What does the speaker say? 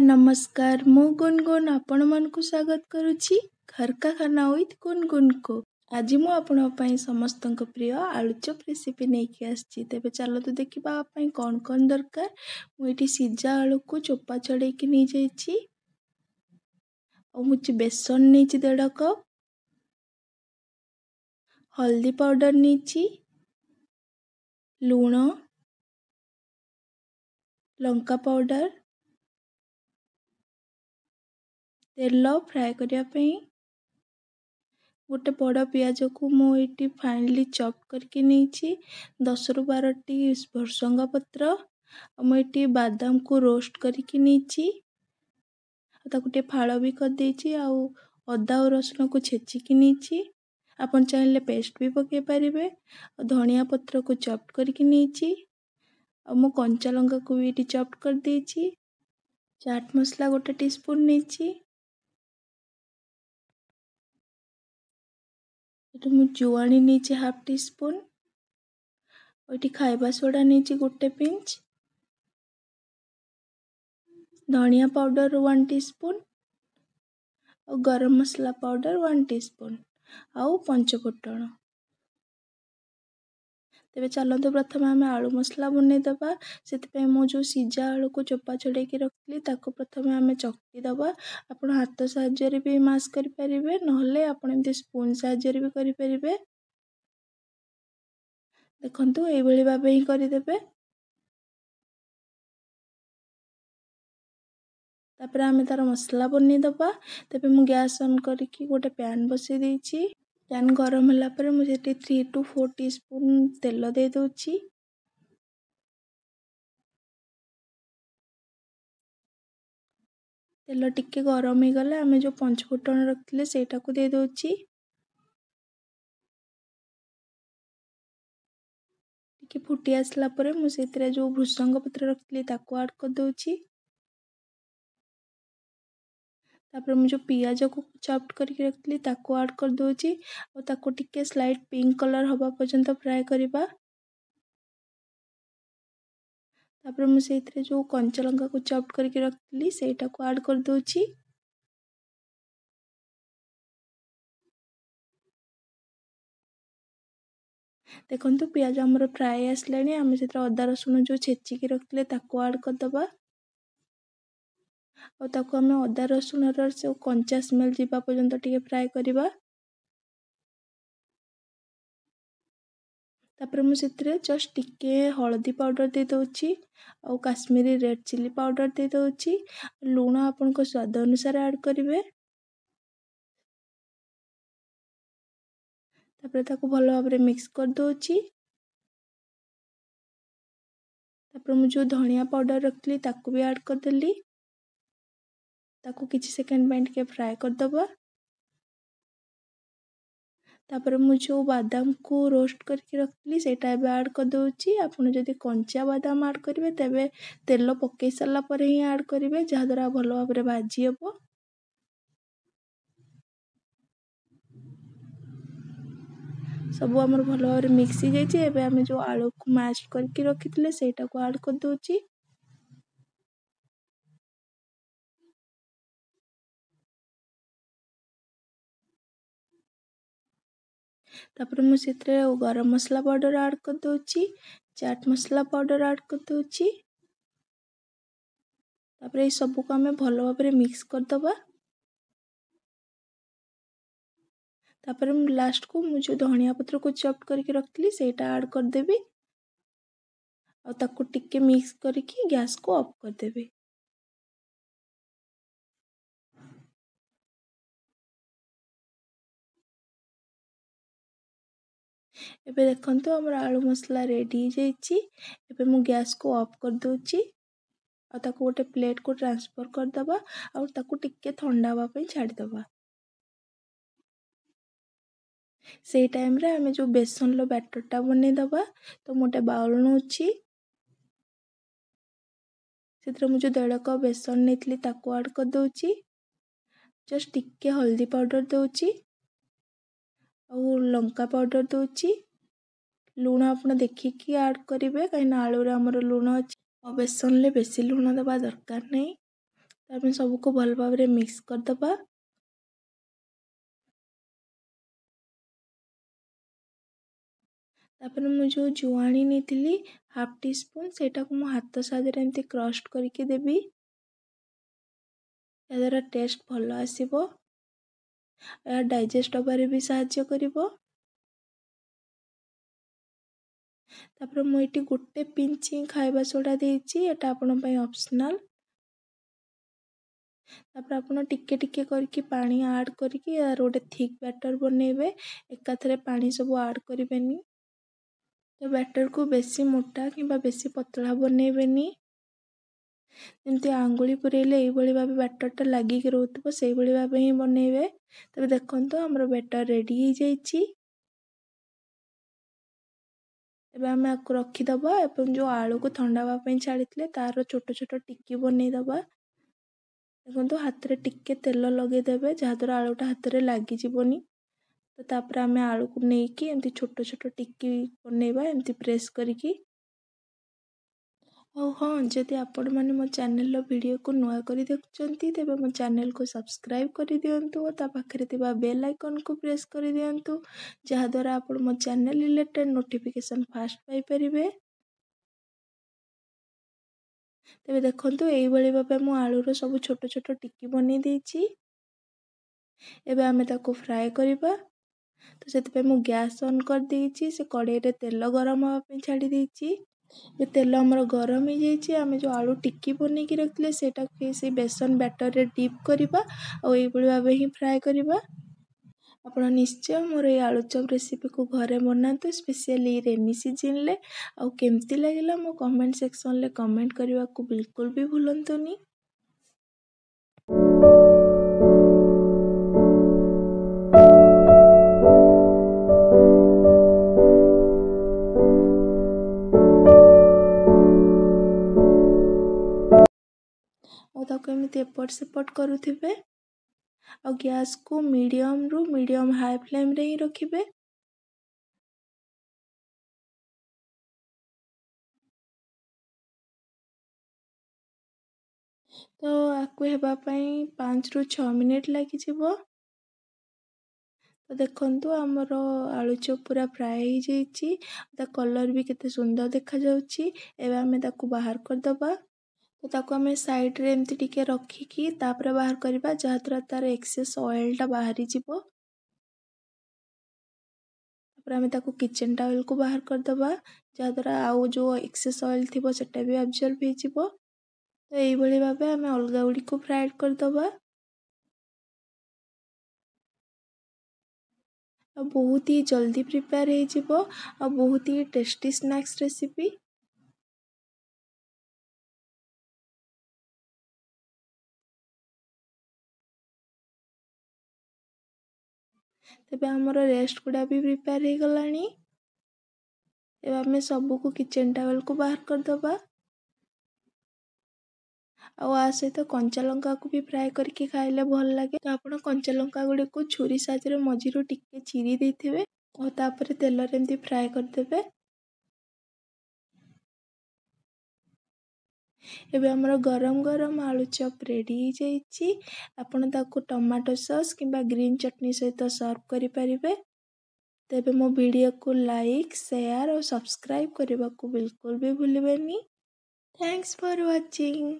ନମସ୍କାର ନମସ୍କାର ମୁଁ ଗୁନଗୁନ ଆପଣମାନଙ୍କୁ ସ୍ୱାଗତ କରୁଛି ଘରକା ଖାନା ୱିଥ୍ ଗୁନଗୁନକୁ ଆଜି ମୁଁ ଆପଣଙ୍କ ପାଇଁ ସମସ୍ତଙ୍କ ପ୍ରିୟ ଆଳୁଚପ ରେସିପି ନେଇକି ଆସିଛି ତେବେ ଚାଲନ୍ତୁ ଦେଖିବା ପାଇଁ କ'ଣ କ'ଣ ଦରକାର ମୁଁ ଏଠି ସିଝା ଆଳୁକୁ ଚୋପା ଛଡ଼େଇକି ନେଇଯାଇଛି ଆଉ ମୁଁ ବେସନ ନେଇଛି ଦେଢ଼ କପ୍ ହଳଦୀ ପାଉଡ଼ର ନେଇଛି ଲୁଣ ଲଙ୍କା ପାଉଡ଼ର ତେଲ ଫ୍ରାଏ କରିବା ପାଇଁ ଗୋଟେ ବଡ଼ ପିଆଜକୁ ମୁଁ ଏଇଠି ଫାଇନ୍ଲି ଚପ୍ କରିକି ନେଇଛି ଦଶରୁ ବାରଟି ଭୃସଙ୍ଗ ପତ୍ର ଆଉ ମୁଁ ଏଇଠି ବାଦାମକୁ ରୋଷ୍ଟ କରିକି ନେଇଛି ଆଉ ତାକୁ ଟିକେ ଫାଳ ବି କରିଦେଇଛି ଆଉ ଅଦା ଓ ରସୁଣକୁ ଛେଚିକି ନେଇଛି ଆପଣ ଚାହିଁଲେ ପେଷ୍ଟ ବି ପକାଇ ପାରିବେ ଆଉ ଧଣିଆ ପତ୍ରକୁ ଚପ୍ କରିକି ନେଇଛି ଆଉ ମୁଁ କଞ୍ଚା ଲଙ୍କାକୁ ବି ଏଠି ଚପ୍ କରିଦେଇଛି ଚାଟ୍ ମସଲା ଗୋଟେ ଟି ସ୍ପୁନ୍ ନେଇଛି ଏଠି ମୁଁ ଜୁଆଣି ନେଇଛି ହାଫ୍ ଟି ସ୍ପୁନ୍ ଏଠି ଖାଇବା ସୋଡ଼ା ନେଇଛି ଗୋଟେ ପିଞ୍ଚ ଧନିଆ ପାଉଡ଼ର ୱାନ୍ ଟି ସ୍ପୁନ୍ ଆଉ ଗରମ ମସଲା ପାଉଡ଼ର ୱାନ୍ ଟି ସ୍ପୁନ୍ ଆଉ ପଞ୍ଚ ଫୁଟଣ ତେବେ ଚାଲନ୍ତୁ ପ୍ରଥମେ ଆମେ ଆଳୁ ମସଲା ବନେଇ ଦେବା ସେଥିପାଇଁ ମୁଁ ଯେଉଁ ସିଝା ଆଳୁକୁ ଚୋପା ଛଡ଼େଇକି ରଖିଲି ତାକୁ ପ୍ରଥମେ ଆମେ ଚକି ଦେବା ଆପଣ ହାତ ସାହାଯ୍ୟରେ ବି ମାସ୍କ କରିପାରିବେ ନହେଲେ ଆପଣ ଏମିତି ସ୍ପୁନ୍ ସାହାଯ୍ୟରେ ବି କରିପାରିବେ ଦେଖନ୍ତୁ ଏଇଭଳି ଭାବେ ହିଁ କରିଦେବେ ତାପରେ ଆମେ ତାର ମସଲା ବନେଇ ଦେବା ତେବେ ମୁଁ ଗ୍ୟାସ୍ ଅନ୍ କରିକି ଗୋଟେ ପ୍ୟାନ୍ ବସେଇ ଦେଇଛି ପ୍ୟାନ୍ ଗରମ ହେଲା ପରେ ମୁଁ ସେଠି three to four teaspoon ତେଲ ଦେଇଦେଉଛି ତେଲ ଟିକେ ଗରମ ହୋଇଗଲା ଆମେ ଯେଉଁ ପଞ୍ଚଫୁଟଣ ରଖିଥିଲେ ସେଇଟାକୁ ଦେଇ ଦେଉଛି ଟିକେ ଫୁଟି ଆସିଲା ପରେ ମୁଁ ସେଥିରେ ଯେଉଁ ଭୃସଙ୍ଗ ପତ୍ର ରଖିଥିଲି ତାକୁ ଆଡ଼୍ କରିଦେଉଛି ତା'ପରେ ମୁଁ ଯେଉଁ ପିଆଜକୁ ଚପ୍ଟ କରିକି ରଖିଥିଲି ତାକୁ ଆଡ଼୍ କରିଦେଉଛି ଆଉ ତାକୁ ଟିକେ ସ୍ଲାଇଟ୍ ପିଙ୍କ କଲର୍ ହେବା ପର୍ଯ୍ୟନ୍ତ ଫ୍ରାଏ କରିବା ତା'ପରେ ମୁଁ ସେଇଥିରେ ଯେଉଁ କଞ୍ଚାଲଙ୍କାକୁ ଚପ୍ଟ କରିକି ରଖିଥିଲି ସେଇଟାକୁ ଆଡ଼୍ କରିଦେଉଛି ଦେଖନ୍ତୁ ପିଆଜ ଆମର ଫ୍ରାଏ ଆସିଲାଣି ଆମେ ସେଥିରେ ଅଦା ରସୁଣ ଯେଉଁ ଛେଚିକି ରଖିଥିଲେ ତାକୁ ଆଡ଼୍ କରିଦେବା ଆଉ ତାକୁ ଆମେ ଅଦା ରସୁଣର ସେ କଞ୍ଚା ସ୍ମେଲ୍ ଯିବା ପର୍ଯ୍ୟନ୍ତ ଟିକେ ଫ୍ରାଏ କରିବା ତାପରେ ମୁଁ ସେଥିରେ ଜଷ୍ଟ ଟିକେ ହଳଦୀ ପାଉଡ଼ର ଦେଇ ଦେଉଛି ଆଉ କାଶ୍ମୀରୀ ରେଡ଼୍ ଚିଲି ଦେଇ ଦେଉଛି ଲୁଣ ଆପଣଙ୍କ ସ୍ୱାଦ ଅନୁସାରେ ଆଡ଼୍ କରିବେ ତାପରେ ତାକୁ ଭଲ ଭାବରେ ମିକ୍ସ କରିଦେଉଛି ତାପରେ ମୁଁ ଯେଉଁ ଧଣିଆ ପାଉଡ଼ର ରଖିଥିଲି ତାକୁ ବି ଆଡ଼୍ କରିଦେଲି ताको कि सेकंड पॉइंट के फ्राई कर दबा तापर मु जो बादाम को रोस्ट करके रखली सेटा एबे ऐड कर कंचा बादाम ऐड करबे तेज तेल पकई सारापर ही ऐड करबे जहा द्वारा भाव भाजी हेब सब हमर भलो भाबरे मिक्स हि जाइची जो आलू को मैश करके रखितले सेटा को ऐड कर ତାପରେ ମୁଁ ସେଥିରେ ଗରମ ମସଲା ପାଉଡ଼ର୍ ଆଡ଼୍ କରିଦେଉଛି ଚାଟ୍ ମସଲା ପାଉଡ଼ର୍ ଆଡ଼୍ କରିଦେଉଛି ତାପରେ ଏଇ ସବୁକୁ ଆମେ ଭଲ ଭାବରେ ମିକ୍ସ କରିଦେବା ତାପରେ ମୁଁ ଲାଷ୍ଟକୁ ମୁଁ ଯେଉଁ ଧନିଆ ପତ୍ରକୁ ଚପ୍ କରିକି ରଖିଥିଲି ସେଇଟା ଆଡ଼୍ କରିଦେବି ଆଉ ତାକୁ ଟିକେ ମିକ୍ସ କରିକି ଗ୍ୟାସ୍କୁ ଅଫ୍ କରିଦେବି ଏବେ ଦେଖନ୍ତୁ ଆମର ଆଳୁ ମସଲା ରେଡ଼ି ହେଇଯାଇଛି ଏବେ ମୁଁ ଗ୍ୟାସ୍କୁ ଅଫ୍ କରିଦେଉଛି ଆଉ ତାକୁ ଗୋଟେ ପ୍ଲେଟ୍କୁ ଟ୍ରାନ୍ସଫର୍ କରିଦେବା ଆଉ ତାକୁ ଟିକେ ଥଣ୍ଡା ହେବା ପାଇଁ ଛାଡ଼ିଦେବା ସେଇ ଟାଇମ୍ରେ ଆମେ ଯେଉଁ ବେସନର ବ୍ୟାଟର୍ଟା ବନେଇଦେବା ତ ମୁଁ ଗୋଟେ ବାଉଳ ନେଉଛି ସେଥିରେ ମୁଁ ଯେଉଁ ଦେଢ଼ କପ୍ ବେସନ ନେଇଥିଲି ତାକୁ ଆଡ଼୍ କରିଦେଉଛି ଜଷ୍ଟ ଟିକେ ହଳଦୀ ପାଉଡ଼ର ଦେଉଛି ଆଉ ଲଙ୍କା ପାଉଡ଼ର ଦେଉଛି ଲୁଣ ଆପଣ ଦେଖିକି ଆଡ଼୍ କରିବେ କାହିଁକିନା ଆଳୁରେ ଆମର ଲୁଣ ଅଛି ଆଉ ବେସନରେ ବେଶୀ ଲୁଣ ଦେବା ଦରକାର ନାହିଁ ଆମେ ସବୁକୁ ଭଲ ଭାବରେ ମିକ୍ସ କରିଦେବା ତାପରେ ମୁଁ ଯେଉଁ ଜୁଆଣି ନେଇଥିଲି ହାଫ୍ ଟି ସ୍ପୁନ୍ ସେଇଟାକୁ ମୁଁ ହାତ ସାହାଯ୍ୟରେ ଏମିତି କ୍ରସ୍ କରିକି ଦେବି ଏହାଦ୍ୱାରା ଟେଷ୍ଟ ଭଲ ଆସିବ ଏହା ଡାଇଜେଷ୍ଟ ହେବାରେ ବି ସାହାଯ୍ୟ କରିବ ତା'ପରେ ମୁଁ ଏଇଠି ଗୋଟେ ପିଞ୍ଚ ହିଁ ଖାଇବା ସୋଡ଼ା ଦେଇଛି ଏଇଟା ଆପଣଙ୍କ ପାଇଁ ଅପସନାଲ୍ ତା'ପରେ ଆପଣ ଟିକେ ଟିକେ କରିକି ପାଣି ଆଡ଼୍ କରିକି ଆର ଗୋଟେ ଥିକ୍ ବ୍ୟାଟର୍ ବନେଇବେ ଏକାଥରେ ପାଣି ସବୁ ଆଡ଼୍ କରିବେନି ତ ବ୍ୟାଟର୍କୁ ବେଶୀ ମୋଟା କିମ୍ବା ବେଶୀ ପତଳା ବନେଇବେନି ଯେମିତି ଆଙ୍ଗୁଳି ପୁରେଇଲେ ଏଇଭଳି ଭାବେ ବ୍ୟାଟର୍ଟା ଲାଗିକି ରହୁଥିବ ସେଇଭଳି ଭାବେ ହିଁ ବନେଇବେ ତେବେ ଦେଖନ୍ତୁ ଆମର ବ୍ୟାଟର୍ ରେଡ଼ି ହୋଇଯାଇଛି ଏବେ ଆମେ ଆକୁ ରଖିଦେବା ଏବଂ ଯେଉଁ ଆଳୁକୁ ଥଣ୍ଡା ହେବା ପାଇଁ ଛାଡ଼ିଥିଲେ ତା'ର ଛୋଟ ଛୋଟ ଟିକି ବନେଇଦେବା ଦେଖନ୍ତୁ ହାତରେ ଟିକେ ତେଲ ଲଗେଇଦେବେ ଯାହାଦ୍ୱାରା ଆଳୁଟା ହାତରେ ଲାଗିଯିବନି ତ ତା'ପରେ ଆମେ ଆଳୁକୁ ନେଇକି ଏମିତି ଛୋଟ ଛୋଟ ଟିକି ବନେଇବା ଏମିତି ପ୍ରେସ୍ କରିକି ଆଉ ହଁ ଯଦି ଆପଣମାନେ ମୋ ଚ୍ୟାନେଲର ଭିଡ଼ିଓକୁ ନୂଆ କରି ଦେଖୁଛନ୍ତି ତେବେ ମୋ ଚ୍ୟାନେଲକୁ ସବସ୍କ୍ରାଇବ୍ କରିଦିଅନ୍ତୁ ଓ ତା ପାଖରେ ଥିବା ବେଲ୍ ଆଇକନ୍କୁ ପ୍ରେସ୍ କରିଦିଅନ୍ତୁ ଯାହାଦ୍ୱାରା ଆପଣ ମୋ ଚ୍ୟାନେଲ୍ ରିଲେଟେଡ଼୍ ନୋଟିଫିକେସନ୍ ଫାଷ୍ଟ ପାଇପାରିବେ ତେବେ ଦେଖନ୍ତୁ ଏଇଭଳି ଭାବେ ମୁଁ ଆଳୁର ସବୁ ଛୋଟ ଛୋଟ ଟିକି ବନେଇ ଦେଇଛି ଏବେ ଆମେ ତାକୁ ଫ୍ରାଏ କରିବା ତ ସେଥିପାଇଁ ମୁଁ ଗ୍ୟାସ୍ ଅନ୍ କରିଦେଇଛି ସେ କଡ଼େଇରେ ତେଲ ଗରମ ହେବା ପାଇଁ ଛାଡ଼ି ଦେଇଛି ବି ତେଲ ଆମର ଗରମ ହେଇଯାଇଛି ଆମେ ଯେଉଁ ଆଳୁ ଟିକି ବନେଇକି ରଖିଥିଲେ ସେଇଟାକୁ ସେଇ ବେସନ ବ୍ୟାଟରରେ ଡିପ୍ କରିବା ଆଉ ଏଇଭଳି ଭାବେ ହିଁ ଫ୍ରାଏ କରିବା ଆପଣ ନିଶ୍ଚୟ ମୋର ଏଇ ଆଳୁଚପ ରେସିପିକୁ ଘରେ ବନାନ୍ତୁ ସ୍ପେଶିଆଲି ରେନି ସିଜିନ୍ରେ ଆଉ କେମିତି ଲାଗିଲା ମୋ କମେଣ୍ଟ ସେକ୍ସନ୍ରେ କମେଣ୍ଟ କରିବାକୁ ବିଲକୁଲ ବି ଭୁଲନ୍ତୁନି ଏମିତି ଏପଟ ସେପଟ କରୁଥିବେ ଆଉ ଗ୍ୟାସ୍କୁ ମିଡ଼ିୟମ୍ରୁ ମିଡ଼ିୟମ୍ ହାଇ ଫ୍ଲେମ୍ରେ ହିଁ ରଖିବେ ତ ଆକୁ ହେବା ପାଇଁ ପାଞ୍ଚରୁ ଛଅ ମିନିଟ୍ ଲାଗିଯିବ ଦେଖନ୍ତୁ ଆମର ଆଳୁ ଆଳୁଚପ ପୁରା ଫ୍ରାଏ ହେଇଯାଇଛି ତା କଲର୍ ବି କେତେ ସୁନ୍ଦର ଦେଖାଯାଉଛି ଏବେ ଆମେ ତାକୁ ବାହାର କରିଦେବା आम सैड्रे एम रखिकी बाहर करवा जहाद्वारा तार एक्सेस अएलटा बाहरी जब आम किचेन टावेल को बाहर करदे जहाद्वारा आउ जो एक्सेस अएल भी से अबजर्व हो तो यही भाव आम अलग गुड़ को फ्राएड करदे बहुत ही जल्दी प्रिपेयर हो बहुत ही टेस्टी स्नाक्स रेसीपी ଏବେ ଆମର ରେଷ୍ଟ ଗୁଡ଼ା ବି ପ୍ରିପେୟାର ହେଇଗଲାଣି ଏବେ ଆମେ ସବୁକୁ କିଚେନ୍ ଟାୱେଲକୁ ବାହାର କରିଦେବା ଆଉ ଆ ସହିତ କଞ୍ଚା ଲଙ୍କାକୁ ବି ଫ୍ରାଏ କରିକି ଖାଇଲେ ଭଲ ଲାଗେ ତ ଆପଣ କଞ୍ଚା ଲଙ୍କା ଗୁଡ଼ିକୁ ଛୁରୀ ସାହାଯ୍ୟରେ ମଝିରୁ ଟିକେ ଚିରି ଦେଇଥିବେ ଓ ତାପରେ ତେଲରେ ଏମିତି ଫ୍ରାଏ କରିଦେବେ ଏବେ ଆମର ଗରମ ଗରମ ଆଳୁ ଚପ୍ ରେଡ଼ି ହେଇଯାଇଛି ଆପଣ ତାକୁ ଟମାଟୋ ସସ୍ କିମ୍ବା ଗ୍ରୀନ୍ ଚଟଣି ସହିତ ସର୍ଭ କରିପାରିବେ ତେବେ ମୋ ଭିଡ଼ିଓକୁ ଲାଇକ୍ ସେୟାର୍ ଓ ସବସ୍କ୍ରାଇବ୍ କରିବାକୁ ବିଲକୁଲ ବି ଭୁଲିବେନି ଥ୍ୟାଙ୍କ୍ସ ଫର୍ ୱାଚିଂ